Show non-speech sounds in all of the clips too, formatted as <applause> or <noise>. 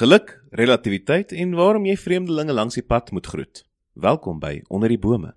Geluk, relativiteit en waarom jy vreemdelinge langs die pad moet groet. Welkom by Onder die Bome.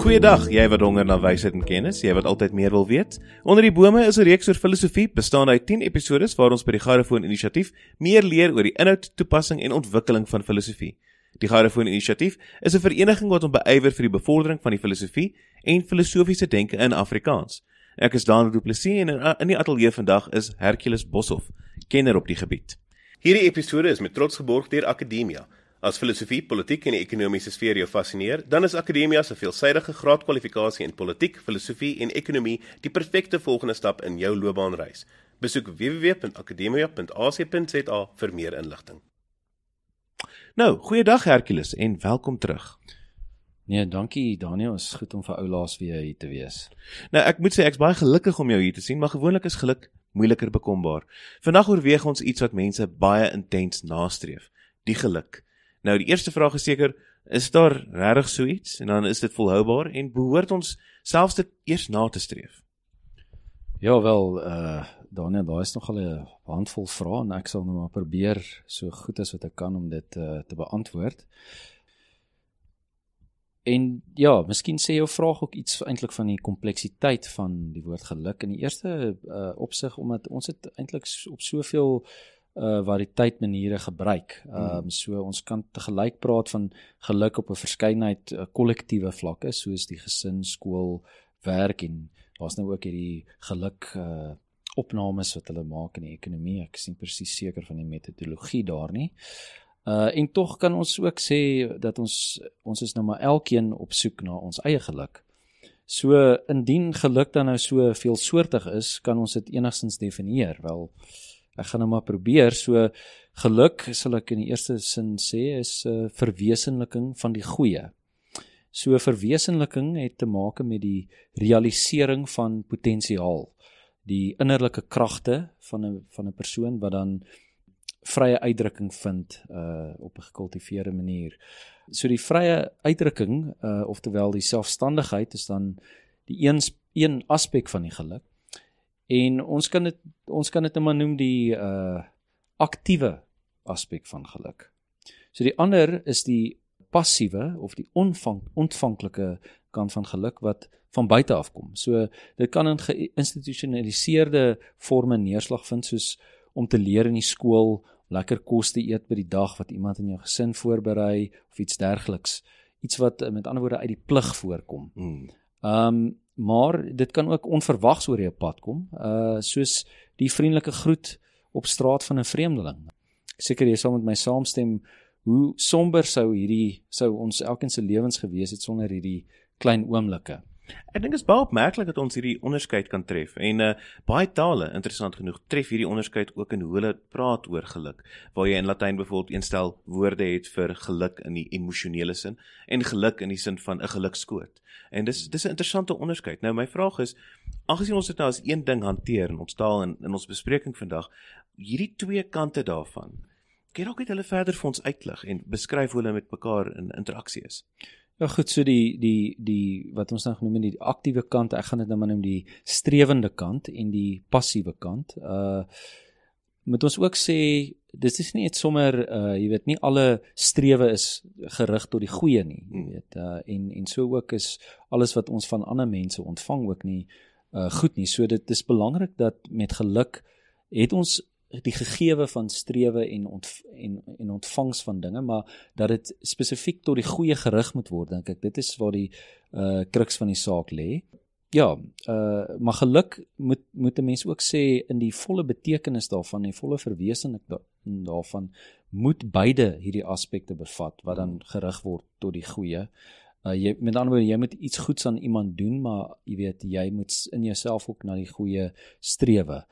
Goeiedag, jy wat honger na wysheid en kennis, jy wat altyd meer wil weet. Onder die Bome is 'n reeks oor filosofie, bestaan uit 10 episode waar ons by die Garafoon Inisiatief meer leer oor die inhoud, toepassing en ontwikkeling van filosofie. Die Garafoon Inisiatief is 'n vereniging wat hom beywer vir die bevordering van die filosofie en filosofiese denke in Afrikaans. Ek is Dan Du Plessis en eh, in die ateljee vandag is Hercules Boshoff, kenner op die gebied. Hierdie episode is met trots geborg deur Akademia. As filosofie, politiek en ekonomiese sfere jou fascineer, dan is Akademia se veelsidige graadkwalifikasie in politiek, filosofie en ekonomie die perfekte volgende stap in jou loopbaanreis. Besoek www.akademia.ac.za vir meer inligting. Nou, goeiedag Hercules en welkom terug. Nee, dankie Daniel, is goed om vir ou laas weer hier te wees. Nou ek moet sê ek's baie gelukkig om jou hier te sien, maar gewoonlik is geluk moeiliker bekombaar. Vandag oorweeg ons iets wat mense baie intens nastreef, die geluk. Nou die eerste vraag is seker, is daar regtig so iets en dan is dit volhoubaar en behoort ons selfs dit eers na te streef? Ja wel, uh Daniel, daar is nogal 'n handvol vrae en ek sal nou maar probeer so goed as wat ek kan om dit uh, te beantwoord. En ja, miskien sê jou vraag ook iets eintlik van die kompleksiteit van die woord geluk in die eerste uh, opsig omdat ons dit eintlik op soveel uh eh, variëteit maniere gebruik. Ehm um, so ons kan te gelyk praat van geluk op 'n verskeidenheid eh, kollektiewe uh, vlakke soos die gesin, skool, werk en daar's nou ook hierdie geluk uh opnames wat hulle maak in die ekonomie. Ek is nie presies seker van die metodologie daar nie. Uh en tog kan ons ook sê dat ons ons is nou maar elkeen op soek na ons eie geluk. So indien geluk dan nou so veelsoortig is, kan ons dit enigstens definieer. Wel ek gaan nou maar probeer. So geluk sal ek in die eerste sin sê is 'n uh, verwesenliking van die goeie. So verwesenliking het te maak met die realisering van potensiaal, die innerlike kragte van 'n van 'n persoon wat dan uh vrye uitdrukking vind uh op 'n gekultiveerde manier. So die vrye uitdrukking uh oftelwel die selfstandigheid is dan die een een aspek van die geluk. En ons kan dit ons kan dit net nou maar noem die uh aktiewe aspek van geluk. So die ander is die passiewe of die onvang ontvanklike kant van geluk wat van buite af kom. So dit kan in geïnstitusionaliseerde forme neerslag vind soos uh om te leer in die skool, lekker kos te eet by die dag wat iemand in jou gesin voorberei of iets dergeliks. Iets wat eh, met ander woorde uit die plig voorkom. Hmm. Ehm um, maar dit kan ook onverwags oor jou pad kom, uh soos die vriendelike groet op straat van 'n vreemdeling. Seker jy sal met my saamstem hoe somber sou hierdie sou ons elkeen se lewens gewees het sonder hierdie klein oomblikke. Ek dink dit is baie opmerklik dat ons hierdie onderskeid kan tref en uh, baie tale interessant genoeg tref hierdie onderskeid ook in hoe hulle praat oor geluk. Waar jy in Latyn byvoorbeeld instel woorde het vir geluk in die emosionele sin en geluk in die sin van 'n gelukskoot. En dis dis 'n interessante onderskeid. Nou my vraag is, aangesien ons dit nou as een ding hanteer in ons taal en in ons bespreking vandag, hierdie twee kante daarvan, kan jy dalk net hulle verder vir ons uitlig en beskryf hoe hulle met mekaar in interaksie is? Ja goed, so die die die wat ons dan nou genoem het die aktiewe kant, ek gaan dit nou maar noem die strewende kant en die passiewe kant. Uh moet ons ook sê dis is nie net sommer uh jy weet nie alle strewe is gerig tot die goeie nie, jy hmm. weet. Uh en en so ook is alles wat ons van ander mense ontvang ook nie uh goed nie. So dit is belangrik dat met geluk het ons die gegewe van strewe en ontf, en en ontvangs van dinge maar dat dit spesifiek tot die goeie gerig moet word dink ek dit is waar die uh kruks van die saak lê ja uh maar geluk moet moet 'n mens ook sê in die volle betekenis daarvan die volle verwesenlikheid daarvan moet beide hierdie aspekte bevat wat dan hmm. gerig word tot die goeie Uh, jy met ander woorde jy moet iets goeds aan iemand doen, maar jy weet jy moet in jouself ook na die goeie strewe.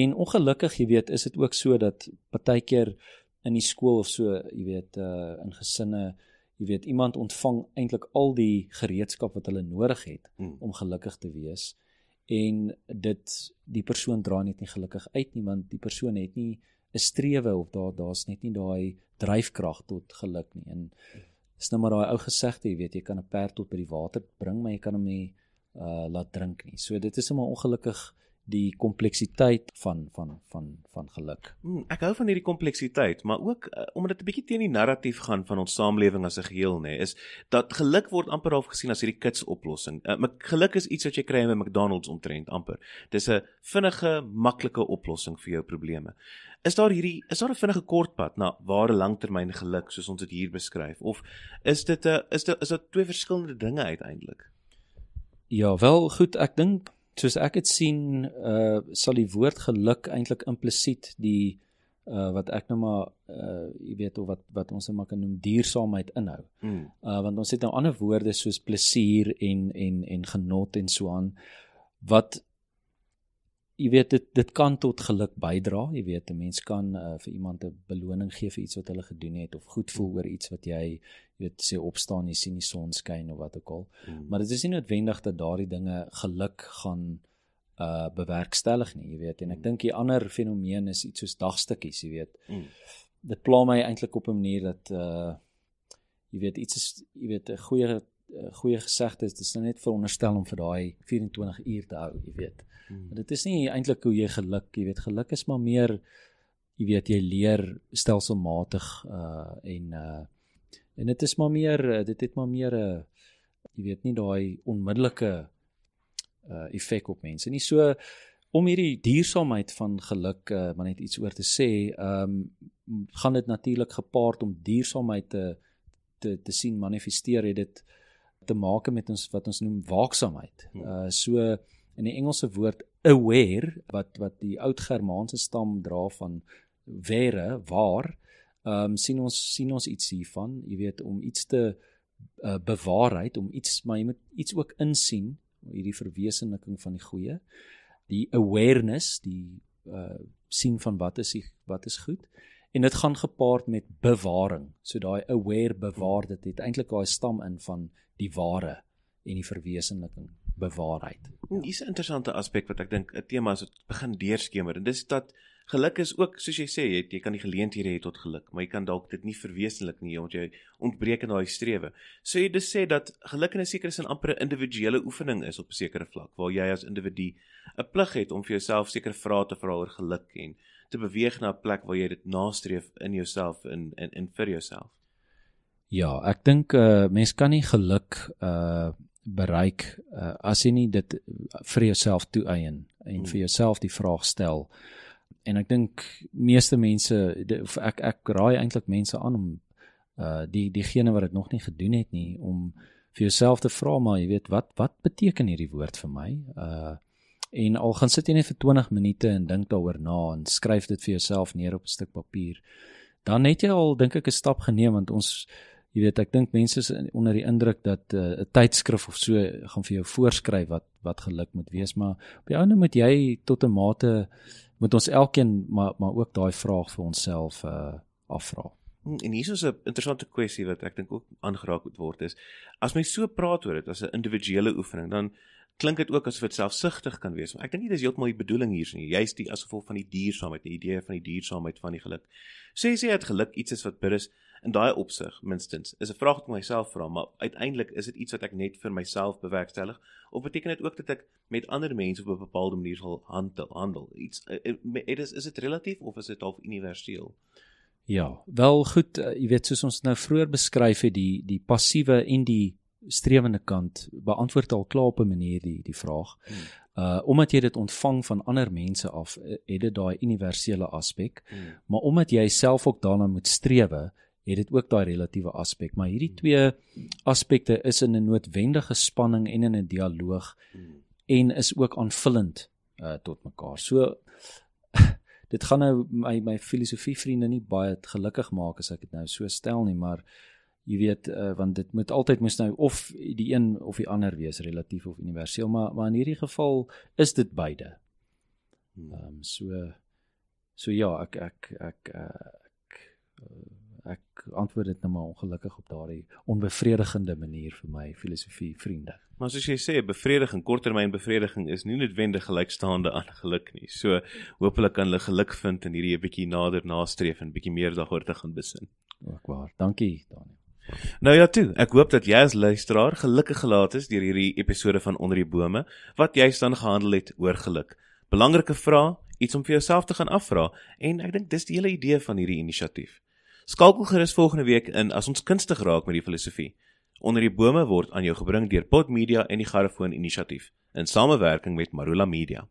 En ongelukkig, jy weet, is dit ook so dat partykeer in die skool of so, jy weet, uh in gesinne, jy weet, iemand ontvang eintlik al die gereedskap wat hulle nodig het hmm. om gelukkig te wees en dit die persoon dra net nie gelukkig uit nie want die persoon het nie 'n strewe of daar daar's net nie daai dryfkrag tot geluk nie. En hmm is nou maar daai ou gesegde, jy weet, jy kan 'n perd tot by die water bring, maar jy kan hom nie uh laat drink nie. So dit is net maar ongelukkig die kompleksiteit van van van van geluk. Hmm, ek hou van hierdie kompleksiteit, maar ook uh, omdat dit 'n bietjie teen die narratief gaan van ons samelewing as 'n geheel nê, nee, is dat geluk word amper half gesien as hierdie kits oplossing. Uh, geluk is iets wat jy kry by McDonald's omtrent amper. Dis 'n vinnige, maklike oplossing vir jou probleme. Is daar hierdie is daar 'n vinnige kortpad na ware langtermyn geluk soos ons dit hier beskryf of is dit 'n is dit is dit twee verskillende dinge uiteindelik? Ja, wel goed, ek dink soos ek dit sien uh sal die woord geluk eintlik implisiet die uh wat ek nou maar uh jy weet of wat wat ons nou maar kan noem duursaamheid inhou. Mm. Uh want ons het nou ander woorde soos plesier en en en genot en so aan wat jy weet dit dit kan tot geluk bydra. Jy weet 'n mens kan uh, vir iemand 'n beloning gee vir iets wat hulle gedoen het of goed voel oor iets wat jy jy weet sê opstaan en sien die son skyn of wat ook al. Mm. Maar dit is nie noodwendig dat daardie dinge geluk gaan uh bewerkstellig nie, jy weet. En ek mm. dink die ander fenomeen is iets soos dagstukkies, jy weet. Mm. Dit pla my eintlik op 'n manier dat uh jy weet iets is jy weet 'n goeie goeie gesegde is dis nou net veronderstel om vir daai 24 uur te hou, jy weet. Mm. Hmm. Dit is nie eintlik hoe jy geluk, jy weet geluk is maar meer jy weet jy leer stelselmatig uh en uh en dit is maar meer uh, dit het maar meer 'n uh, jy weet nie daai onmiddellike uh effek op mense nie. So om hierdie duursaamheid van geluk uh maar net iets oor te sê, ehm um, gaan dit natuurlik gepaard om duursaamheid te te te sien manifesteer het dit te maak met ons wat ons noem waaksaamheid. Hmm. Uh so in die Engelse woord aware wat wat die oud Germaanse stam dra van wäre waar ehm um, sien ons sien ons iets hiervan jy weet om iets te uh, bewaarheid om iets maar jy moet iets ook insien hierdie verwesenliking van die goeie die awareness die uh, sien van wat is die, wat is goed en dit gaan gepaard met bewaring so daai aware bewaar dit het eintlik daai stam in van die ware en die verwesenliking bewaarheid. Hmm, ja. Hier is 'n interessante aspek wat ek dink 'n tema is wat begin deurskemer en dis dat geluk is ook soos jy sê jy, jy kan die geleenthede hê tot geluk, maar jy kan dalk dit nie verweesenlik nie omdat jy ontbreek in daai strewe. So jy dis sê dat geluk in 'n sekere sin amper 'n individuele oefening is op 'n sekere vlak waar jy as individu 'n plig het om vir jouself sekere vrae te vra oor geluk en te beweeg na 'n plek waar jy dit nastreef in jouself en in in vir jouself. Ja, ek dink 'n uh, eh, mens kan nie geluk uh bereik uh, as jy nie dit uh, vir jouself toeëien en vir hmm. jouself die vraag stel en ek dink meeste mense ek ek raai eintlik mense aan om uh die diegene wat dit nog nie gedoen het nie om vir jouself te vra maar jy weet wat wat beteken hierdie woord vir my uh en al gaan sit jy net vir 20 minute en dink daaroor na en skryf dit vir jouself neer op 'n stuk papier dan het jy al dink ek 'n stap geneem want ons Jy weet, ek dink mense is onder die indruk dat eh, 'n uh, tydskrif of so gaan vir jou voorskryf wat wat geluk moet wees, maar op die ouene moet jy tot 'n mate moet ons elkeen maar maar ook daai vraag vir onsself uh afvra. Hm, en hier is 'n interessante kwessie wat ek dink ook aangeraak moet word is as mens so praat oor dit as 'n individuele oefening, dan klink dit ook asof dit selfsugtig kan wees. Maar ek dink nie dis heeltemal die bedoeling hier nie. Jy's die as gevolg van die diersaamheid, die idee van die diersaamheid van die geluk. Sê so, sê dat geluk iets is wat binnes in daai opsig minstens is 'n vraag wat ek myself vra, maar uiteindelik is dit iets wat ek net vir myself bewerkstellig of beteken dit ook dat ek met ander mense op 'n bepaalde manier sal handel, handel. Iets dit eh, eh, is is dit relatief of is dit half universeel? Ja, wel goed, eh, jy weet soos ons nou vroeër beskryf het die die passiewe en die strewende kant beantwoord al klaar op 'n manier die die vraag. Hmm. Uh omdat jy dit ontvang van ander mense af, eh, het dit daai universele aspek, hmm. maar omdat jy self ook daarna moet strewe, het dit ook daai relatiewe aspek. Maar hierdie hmm. twee aspekte is in 'n noodwendige spanning en in 'n dialoog hmm. en is ook aanvullend uh tot mekaar. So <laughs> dit gaan nou my my filosofie vriende nie baie gelukkig maak as ek dit nou so stel nie, maar jy weet uh, want dit moet altyd moet nou of die een of die ander wees relatief of universeel maar maar in hierdie geval is dit beide. Hmm. Ehm um, so so ja ek ek ek eh, ek ek, eh, ek antwoord dit nou maar ongelukkig op daardie onbevredigende manier vir my filosofie vriende. Maar soos jy sê bevrediging korttermyn bevrediging is nie noodwendig gelykstaande aan geluk nie. So hoopelik kan hulle geluk vind in hierdie 'n bietjie nader nastreef en bietjie meer daaroor te gaan besin. Ook waar. Dankie Daniel. Nou ja toe, ek hoop dat jy as luisteraar gelukkig gelaat is deur hierdie episode van Onder die Bome wat jy staan gehandel het oor geluk. Belangrike vrae, iets om vir jouself te gaan afvra en ek dink dis die hele idee van hierdie inisiatief. Skakel gerus volgende week in as ons kunstig raak met die filosofie. Onder die Bome word aan jou gebring deur Pod Media en die Garofoon Inisiatief in samewerking met Marula Media.